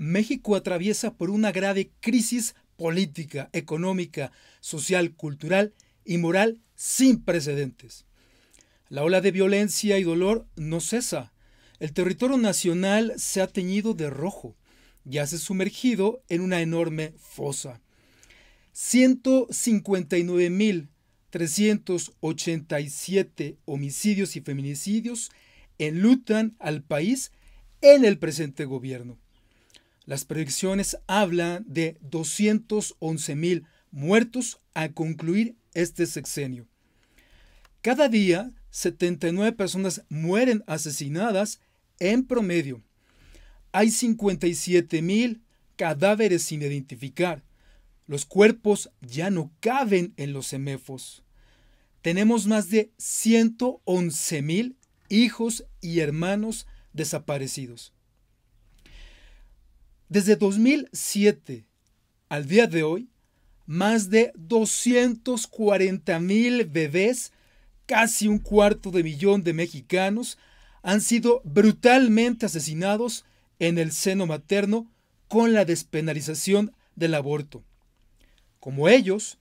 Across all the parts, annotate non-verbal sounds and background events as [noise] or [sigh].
México atraviesa por una grave crisis política, económica, social, cultural y moral sin precedentes. La ola de violencia y dolor no cesa. El territorio nacional se ha teñido de rojo, y se sumergido en una enorme fosa. 159.387 homicidios y feminicidios enlutan al país en el presente gobierno. Las predicciones hablan de 211,000 muertos a concluir este sexenio. Cada día, 79 personas mueren asesinadas en promedio. Hay 57,000 cadáveres sin identificar. Los cuerpos ya no caben en los semefos. Tenemos más de 111 mil hijos y hermanos desaparecidos. Desde 2007 al día de hoy, más de 240 mil bebés, casi un cuarto de millón de mexicanos, han sido brutalmente asesinados en el seno materno con la despenalización del aborto. Como ellos,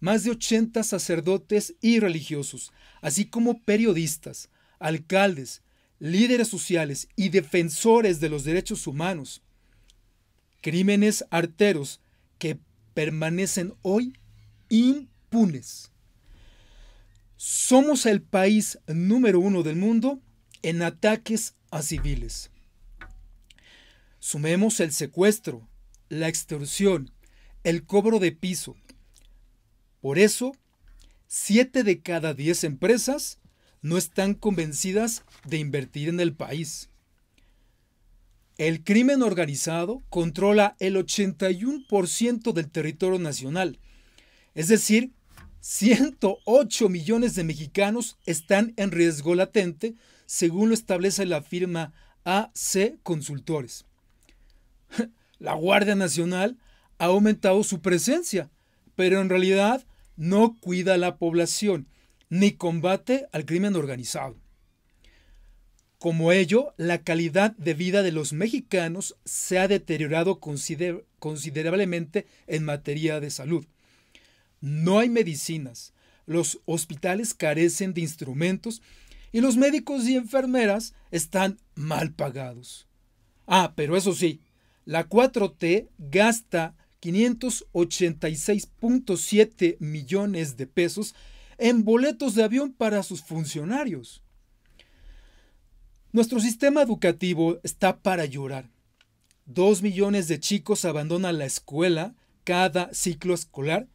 más de 80 sacerdotes y religiosos, así como periodistas, alcaldes, líderes sociales y defensores de los derechos humanos, crímenes arteros que permanecen hoy impunes. Somos el país número uno del mundo en ataques a civiles. Sumemos el secuestro, la extorsión, el cobro de piso. Por eso, 7 de cada 10 empresas no están convencidas de invertir en el país. El crimen organizado controla el 81% del territorio nacional. Es decir, 108 millones de mexicanos están en riesgo latente, según lo establece la firma AC Consultores. [laughs] La Guardia Nacional ha aumentado su presencia, pero en realidad no cuida a la población ni combate al crimen organizado. Como ello, la calidad de vida de los mexicanos se ha deteriorado considerablemente en materia de salud. No hay medicinas, los hospitales carecen de instrumentos y los médicos y enfermeras están mal pagados. Ah, pero eso sí, la 4T gasta 586.7 millones de pesos en boletos de avión para sus funcionarios. Nuestro sistema educativo está para llorar. Dos millones de chicos abandonan la escuela cada ciclo escolar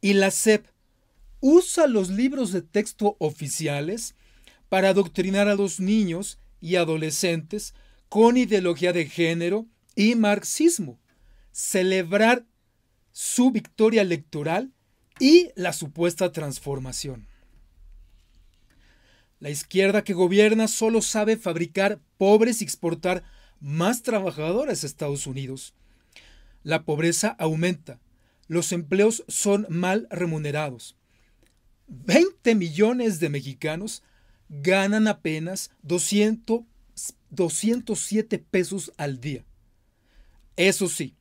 y la SEP usa los libros de texto oficiales para adoctrinar a los niños y adolescentes con ideología de género y marxismo, celebrar su victoria electoral y la supuesta transformación. La izquierda que gobierna solo sabe fabricar pobres y exportar más trabajadores a Estados Unidos. La pobreza aumenta. Los empleos son mal remunerados. 20 millones de mexicanos ganan apenas 207 pesos al día. Eso sí,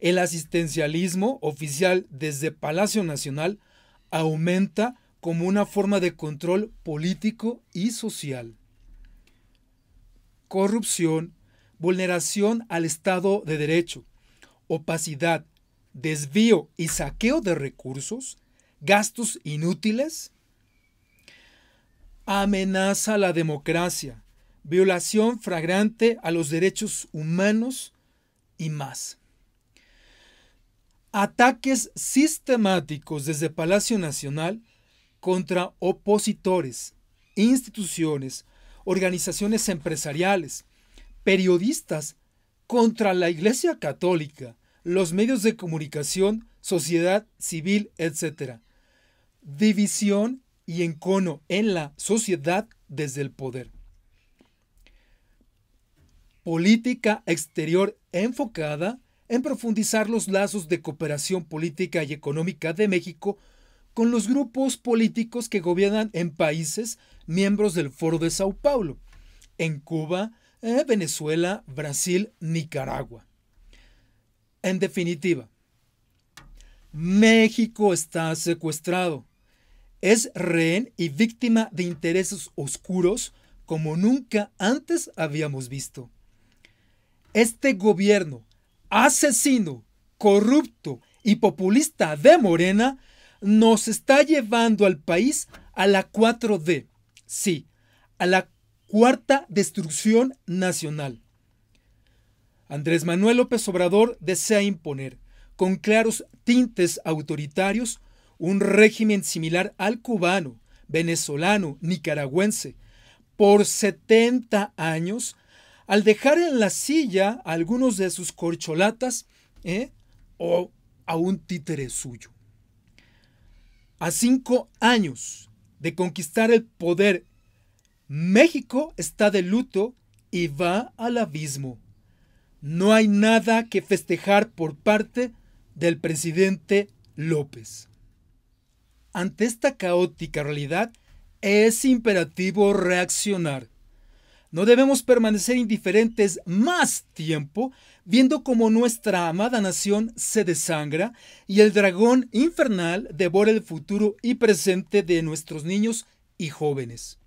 el asistencialismo oficial desde Palacio Nacional aumenta como una forma de control político y social. Corrupción, vulneración al Estado de Derecho, opacidad, desvío y saqueo de recursos, gastos inútiles. Amenaza a la democracia, violación fragrante a los derechos humanos y más. Ataques sistemáticos desde Palacio Nacional contra opositores, instituciones, organizaciones empresariales, periodistas, contra la Iglesia Católica, los medios de comunicación, sociedad civil, etc. División y encono en la sociedad desde el poder. Política exterior enfocada en profundizar los lazos de cooperación política y económica de México con los grupos políticos que gobiernan en países miembros del Foro de Sao Paulo, en Cuba, eh, Venezuela, Brasil, Nicaragua. En definitiva, México está secuestrado. Es rehén y víctima de intereses oscuros como nunca antes habíamos visto. Este gobierno asesino, corrupto y populista de Morena nos está llevando al país a la 4D, sí, a la cuarta destrucción nacional. Andrés Manuel López Obrador desea imponer, con claros tintes autoritarios, un régimen similar al cubano, venezolano, nicaragüense, por 70 años, al dejar en la silla a algunos de sus corcholatas ¿eh? o a un títere suyo. A cinco años de conquistar el poder, México está de luto y va al abismo. No hay nada que festejar por parte del presidente López. Ante esta caótica realidad, es imperativo reaccionar. No debemos permanecer indiferentes más tiempo viendo cómo nuestra amada nación se desangra y el dragón infernal devora el futuro y presente de nuestros niños y jóvenes.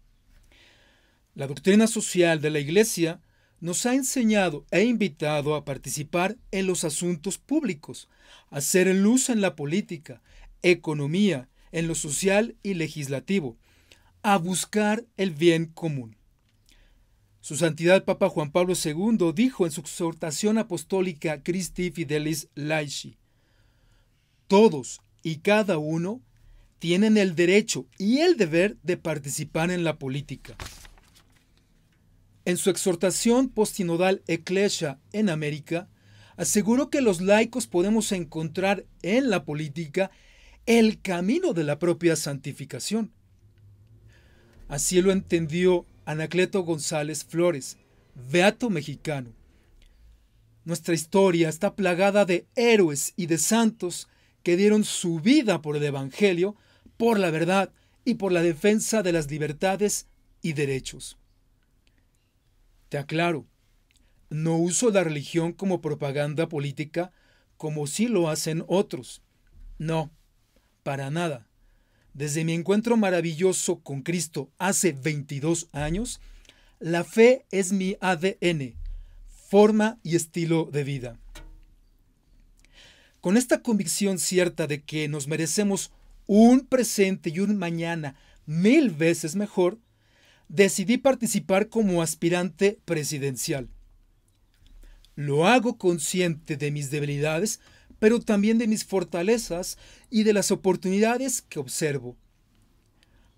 La doctrina social de la Iglesia nos ha enseñado e invitado a participar en los asuntos públicos, a ser luz en la política, economía, en lo social y legislativo, a buscar el bien común. Su Santidad Papa Juan Pablo II dijo en su exhortación apostólica Christi Fidelis Laici, todos y cada uno tienen el derecho y el deber de participar en la política. En su exhortación postinodal Ecclesia en América, aseguró que los laicos podemos encontrar en la política el camino de la propia santificación. Así lo entendió Anacleto González Flores, beato mexicano. Nuestra historia está plagada de héroes y de santos que dieron su vida por el Evangelio, por la verdad y por la defensa de las libertades y derechos. Te aclaro, no uso la religión como propaganda política como sí lo hacen otros. No, para nada. Desde mi encuentro maravilloso con Cristo hace 22 años, la fe es mi ADN, forma y estilo de vida. Con esta convicción cierta de que nos merecemos un presente y un mañana mil veces mejor, decidí participar como aspirante presidencial. Lo hago consciente de mis debilidades, pero también de mis fortalezas y de las oportunidades que observo.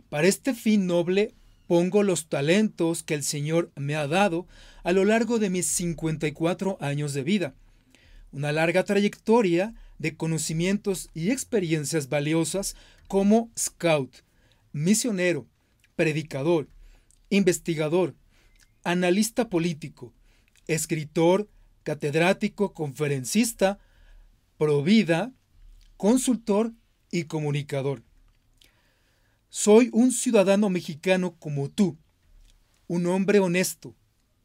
Para este fin noble pongo los talentos que el Señor me ha dado a lo largo de mis 54 años de vida, una larga trayectoria de conocimientos y experiencias valiosas como scout, misionero, predicador, investigador, analista político, escritor, catedrático, conferencista, provida, consultor y comunicador. Soy un ciudadano mexicano como tú, un hombre honesto,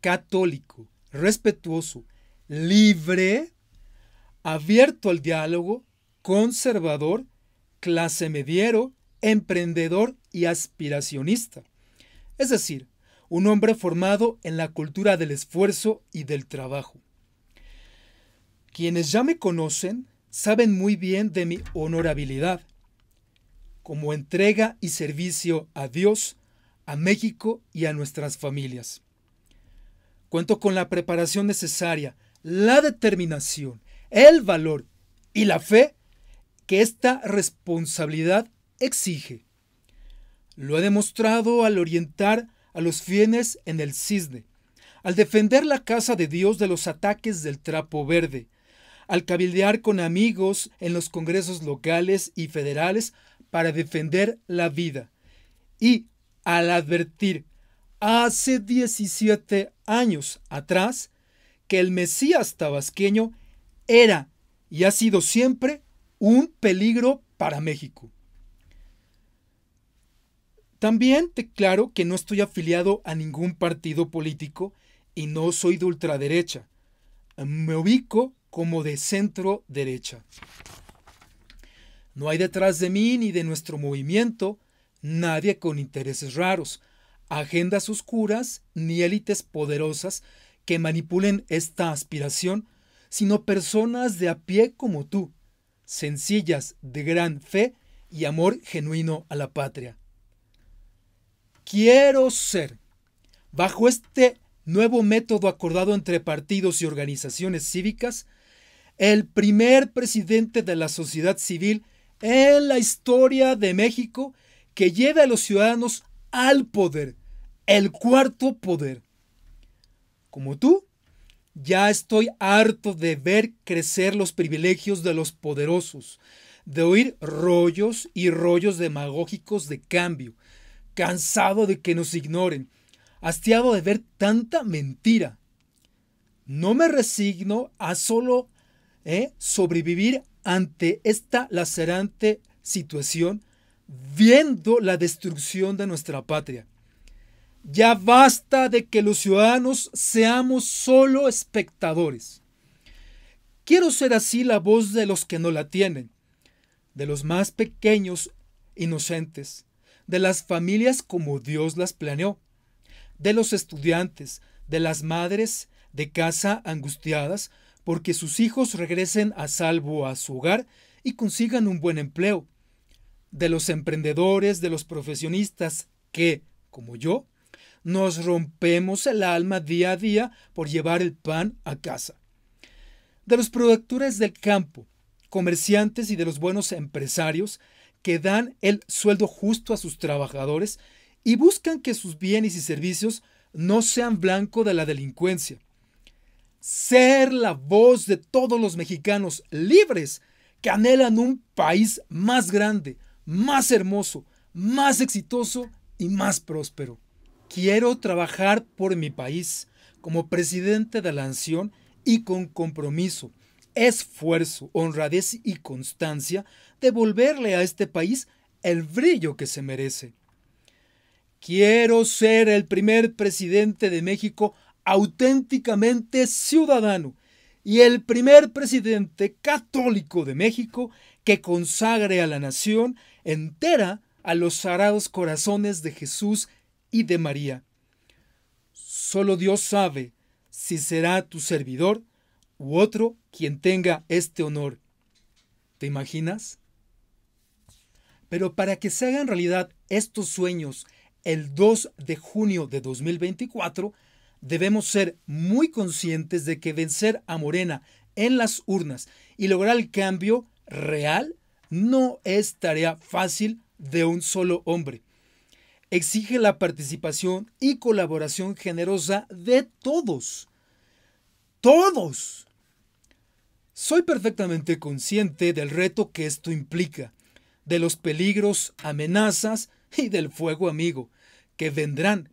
católico, respetuoso, libre, abierto al diálogo, conservador, clase mediero, emprendedor y aspiracionista. Es decir, un hombre formado en la cultura del esfuerzo y del trabajo. Quienes ya me conocen saben muy bien de mi honorabilidad, como entrega y servicio a Dios, a México y a nuestras familias. Cuento con la preparación necesaria, la determinación, el valor y la fe que esta responsabilidad exige. Lo he demostrado al orientar a los fieles en el cisne, al defender la casa de Dios de los ataques del trapo verde, al cabildear con amigos en los congresos locales y federales para defender la vida. Y al advertir hace 17 años atrás que el Mesías tabasqueño era y ha sido siempre un peligro para México. También declaro que no estoy afiliado a ningún partido político y no soy de ultraderecha. Me ubico como de centro derecha. No hay detrás de mí ni de nuestro movimiento nadie con intereses raros, agendas oscuras ni élites poderosas que manipulen esta aspiración, sino personas de a pie como tú, sencillas, de gran fe y amor genuino a la patria. Quiero ser, bajo este nuevo método acordado entre partidos y organizaciones cívicas, el primer presidente de la sociedad civil en la historia de México que lleve a los ciudadanos al poder, el cuarto poder. Como tú, ya estoy harto de ver crecer los privilegios de los poderosos, de oír rollos y rollos demagógicos de cambio, cansado de que nos ignoren, hastiado de ver tanta mentira. No me resigno a solo ¿eh? sobrevivir ante esta lacerante situación viendo la destrucción de nuestra patria. Ya basta de que los ciudadanos seamos solo espectadores. Quiero ser así la voz de los que no la tienen, de los más pequeños inocentes, de las familias como Dios las planeó, de los estudiantes, de las madres de casa angustiadas porque sus hijos regresen a salvo a su hogar y consigan un buen empleo. De los emprendedores, de los profesionistas que, como yo, nos rompemos el alma día a día por llevar el pan a casa. De los productores del campo, comerciantes y de los buenos empresarios que dan el sueldo justo a sus trabajadores y buscan que sus bienes y servicios no sean blanco de la delincuencia ser la voz de todos los mexicanos libres que anhelan un país más grande, más hermoso, más exitoso y más próspero. Quiero trabajar por mi país como presidente de la nación y con compromiso, esfuerzo, honradez y constancia devolverle a este país el brillo que se merece. Quiero ser el primer presidente de México auténticamente ciudadano y el primer presidente católico de México que consagre a la nación entera a los sagrados corazones de Jesús y de María. Solo Dios sabe si será tu servidor u otro quien tenga este honor. ¿Te imaginas? Pero para que se hagan realidad estos sueños el 2 de junio de 2024, debemos ser muy conscientes de que vencer a Morena en las urnas y lograr el cambio real no es tarea fácil de un solo hombre. Exige la participación y colaboración generosa de todos. Todos. Soy perfectamente consciente del reto que esto implica, de los peligros, amenazas y del fuego amigo, que vendrán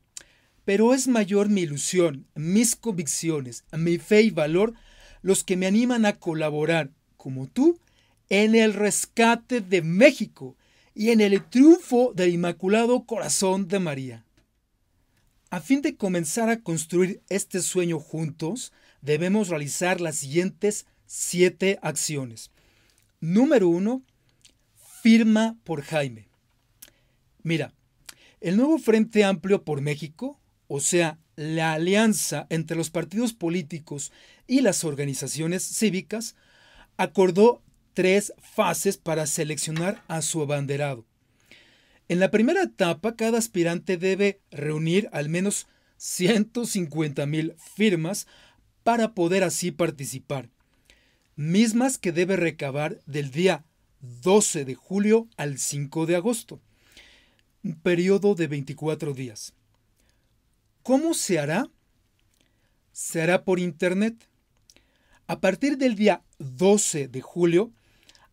pero es mayor mi ilusión, mis convicciones, mi fe y valor los que me animan a colaborar, como tú, en el rescate de México y en el triunfo del Inmaculado Corazón de María. A fin de comenzar a construir este sueño juntos, debemos realizar las siguientes siete acciones. Número uno, firma por Jaime. Mira, el nuevo Frente Amplio por México o sea, la alianza entre los partidos políticos y las organizaciones cívicas, acordó tres fases para seleccionar a su abanderado. En la primera etapa, cada aspirante debe reunir al menos 150.000 firmas para poder así participar, mismas que debe recabar del día 12 de julio al 5 de agosto, un periodo de 24 días. ¿Cómo se hará? Se hará por Internet. A partir del día 12 de julio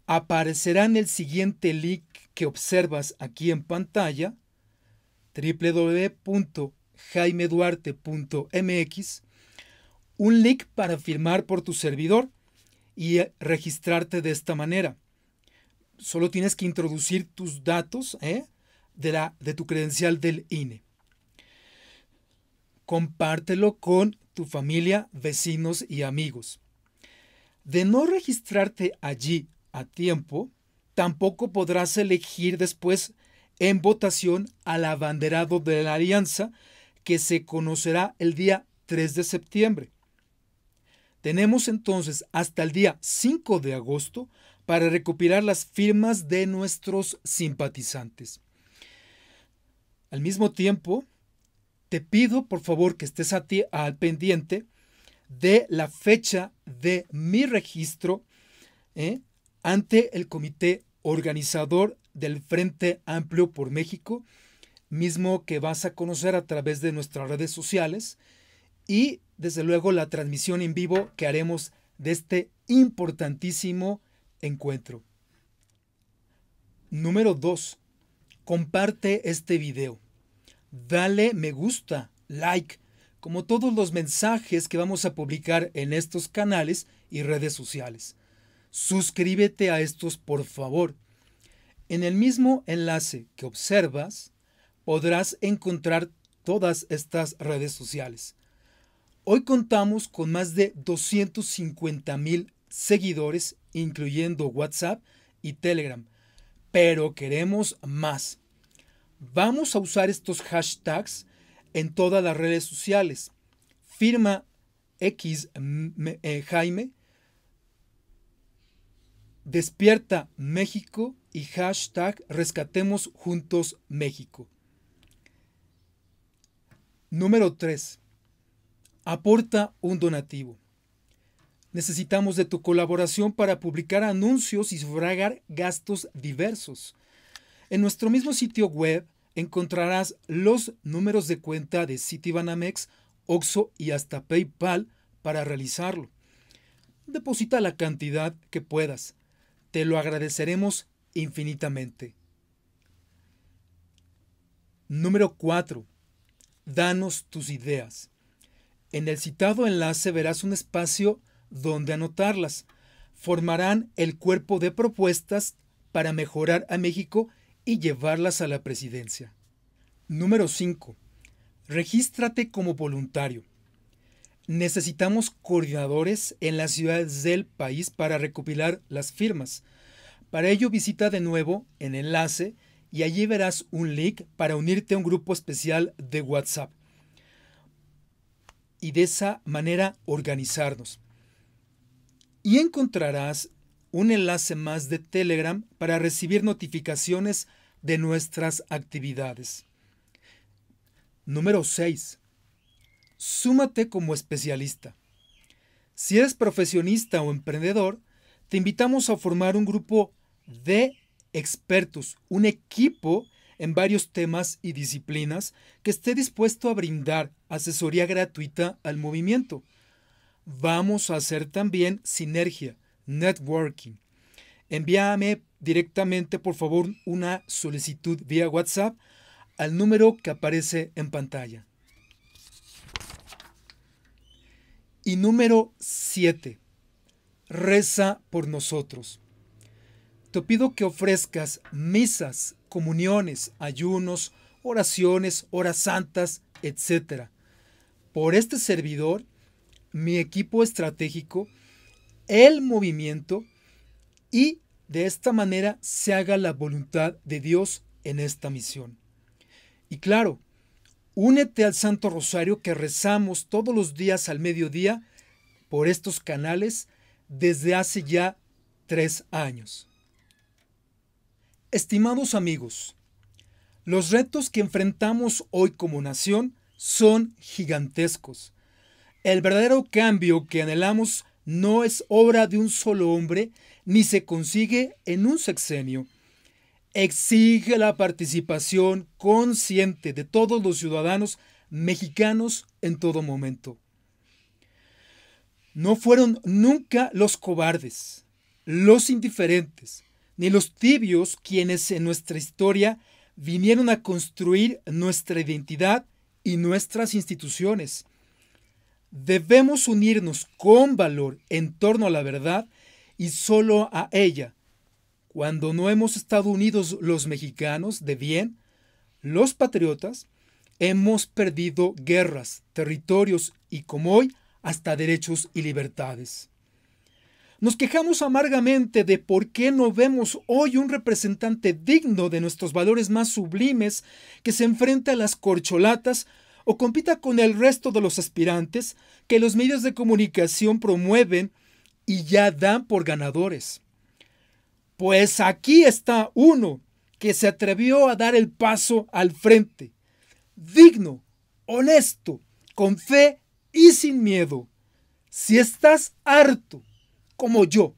aparecerá en el siguiente link que observas aquí en pantalla, www.jaimeduarte.mx, un link para firmar por tu servidor y eh, registrarte de esta manera. Solo tienes que introducir tus datos eh, de, la, de tu credencial del INE compártelo con tu familia, vecinos y amigos. De no registrarte allí a tiempo, tampoco podrás elegir después en votación al abanderado de la alianza que se conocerá el día 3 de septiembre. Tenemos entonces hasta el día 5 de agosto para recopilar las firmas de nuestros simpatizantes. Al mismo tiempo, te pido por favor que estés al pendiente de la fecha de mi registro ¿eh? ante el comité organizador del Frente Amplio por México, mismo que vas a conocer a través de nuestras redes sociales y desde luego la transmisión en vivo que haremos de este importantísimo encuentro. Número 2. Comparte este video dale me gusta, like, como todos los mensajes que vamos a publicar en estos canales y redes sociales. Suscríbete a estos por favor. En el mismo enlace que observas podrás encontrar todas estas redes sociales. Hoy contamos con más de 250 mil seguidores, incluyendo WhatsApp y Telegram, pero queremos más. Vamos a usar estos hashtags en todas las redes sociales. Firma X eh, Jaime, Despierta México y hashtag Rescatemos Juntos México. Número 3. Aporta un donativo. Necesitamos de tu colaboración para publicar anuncios y sufragar gastos diversos. En nuestro mismo sitio web encontrarás los números de cuenta de Citibanamex, OXO y hasta PayPal para realizarlo. Deposita la cantidad que puedas. Te lo agradeceremos infinitamente. Número 4. Danos tus ideas. En el citado enlace verás un espacio donde anotarlas. Formarán el cuerpo de propuestas para mejorar a México y llevarlas a la presidencia. Número 5. Regístrate como voluntario. Necesitamos coordinadores en las ciudades del país para recopilar las firmas. Para ello visita de nuevo en enlace y allí verás un link para unirte a un grupo especial de WhatsApp. Y de esa manera organizarnos. Y encontrarás un enlace más de Telegram para recibir notificaciones de nuestras actividades. Número 6. Súmate como especialista. Si eres profesionista o emprendedor, te invitamos a formar un grupo de expertos, un equipo en varios temas y disciplinas que esté dispuesto a brindar asesoría gratuita al movimiento. Vamos a hacer también sinergia networking. Envíame directamente, por favor, una solicitud vía WhatsApp al número que aparece en pantalla. Y número 7. Reza por nosotros. Te pido que ofrezcas misas, comuniones, ayunos, oraciones, horas santas, etc. Por este servidor, mi equipo estratégico, el movimiento y de esta manera se haga la voluntad de Dios en esta misión. Y claro, únete al Santo Rosario que rezamos todos los días al mediodía por estos canales desde hace ya tres años. Estimados amigos, los retos que enfrentamos hoy como nación son gigantescos. El verdadero cambio que anhelamos no es obra de un solo hombre ni se consigue en un sexenio. Exige la participación consciente de todos los ciudadanos mexicanos en todo momento. No fueron nunca los cobardes, los indiferentes, ni los tibios quienes en nuestra historia vinieron a construir nuestra identidad y nuestras instituciones Debemos unirnos con valor en torno a la verdad y solo a ella. Cuando no hemos estado unidos los mexicanos de bien, los patriotas, hemos perdido guerras, territorios y, como hoy, hasta derechos y libertades. Nos quejamos amargamente de por qué no vemos hoy un representante digno de nuestros valores más sublimes que se enfrenta a las corcholatas o compita con el resto de los aspirantes que los medios de comunicación promueven y ya dan por ganadores. Pues aquí está uno que se atrevió a dar el paso al frente, digno, honesto, con fe y sin miedo. Si estás harto, como yo,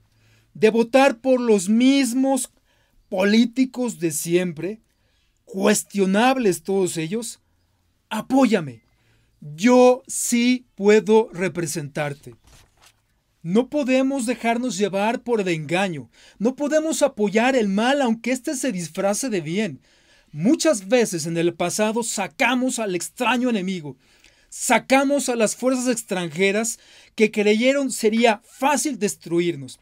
de votar por los mismos políticos de siempre, cuestionables todos ellos, apóyame. Yo sí puedo representarte. No podemos dejarnos llevar por el engaño. No podemos apoyar el mal aunque éste se disfrace de bien. Muchas veces en el pasado sacamos al extraño enemigo. Sacamos a las fuerzas extranjeras que creyeron sería fácil destruirnos.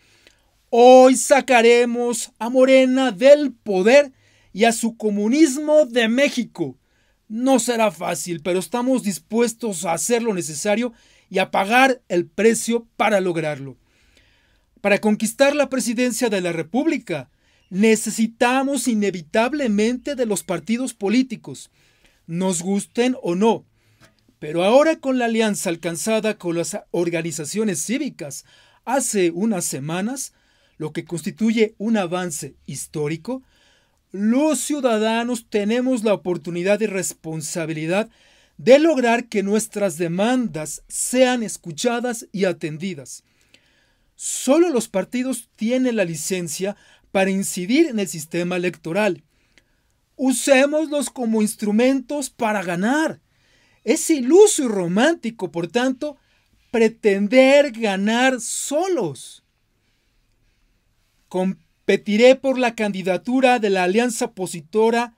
Hoy sacaremos a Morena del poder y a su comunismo de México. No será fácil, pero estamos dispuestos a hacer lo necesario y a pagar el precio para lograrlo. Para conquistar la presidencia de la República, necesitamos inevitablemente de los partidos políticos, nos gusten o no. Pero ahora con la alianza alcanzada con las organizaciones cívicas hace unas semanas, lo que constituye un avance histórico, los ciudadanos tenemos la oportunidad y responsabilidad de lograr que nuestras demandas sean escuchadas y atendidas. Solo los partidos tienen la licencia para incidir en el sistema electoral. Usémoslos como instrumentos para ganar. Es iluso y romántico, por tanto, pretender ganar solos. Petiré por la candidatura de la alianza opositora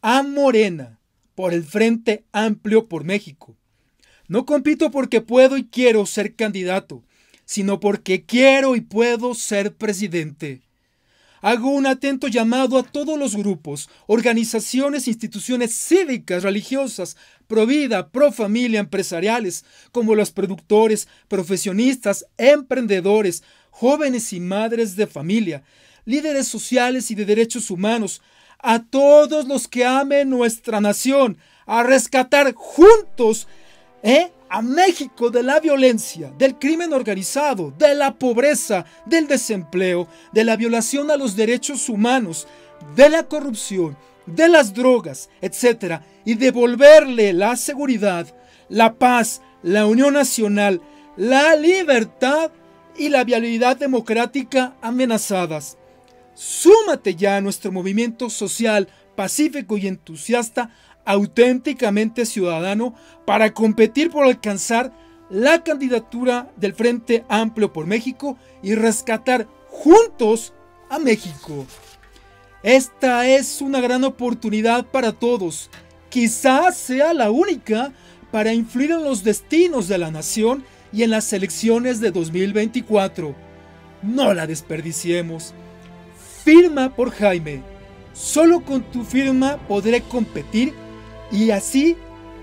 a Morena por el Frente Amplio por México. No compito porque puedo y quiero ser candidato, sino porque quiero y puedo ser presidente. Hago un atento llamado a todos los grupos, organizaciones, instituciones cívicas, religiosas, pro vida, pro familia, empresariales, como los productores, profesionistas, emprendedores, jóvenes y madres de familia, líderes sociales y de derechos humanos, a todos los que amen nuestra nación, a rescatar juntos ¿eh? a México de la violencia, del crimen organizado, de la pobreza, del desempleo, de la violación a los derechos humanos, de la corrupción, de las drogas, etc. Y devolverle la seguridad, la paz, la unión nacional, la libertad y la viabilidad democrática amenazadas. Súmate ya a nuestro movimiento social pacífico y entusiasta, auténticamente ciudadano, para competir por alcanzar la candidatura del Frente Amplio por México y rescatar juntos a México. Esta es una gran oportunidad para todos, quizás sea la única, para influir en los destinos de la nación y en las elecciones de 2024. No la desperdiciemos. Firma por Jaime. Solo con tu firma podré competir y así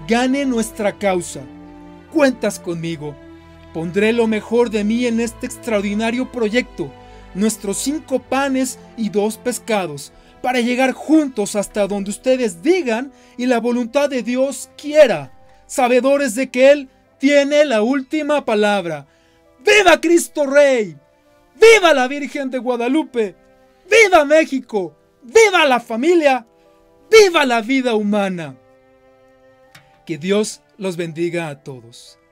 gane nuestra causa. Cuentas conmigo. Pondré lo mejor de mí en este extraordinario proyecto, nuestros cinco panes y dos pescados, para llegar juntos hasta donde ustedes digan y la voluntad de Dios quiera, sabedores de que Él tiene la última palabra. ¡Viva Cristo Rey! ¡Viva la Virgen de Guadalupe! ¡Viva México! ¡Viva la familia! ¡Viva la vida humana! Que Dios los bendiga a todos.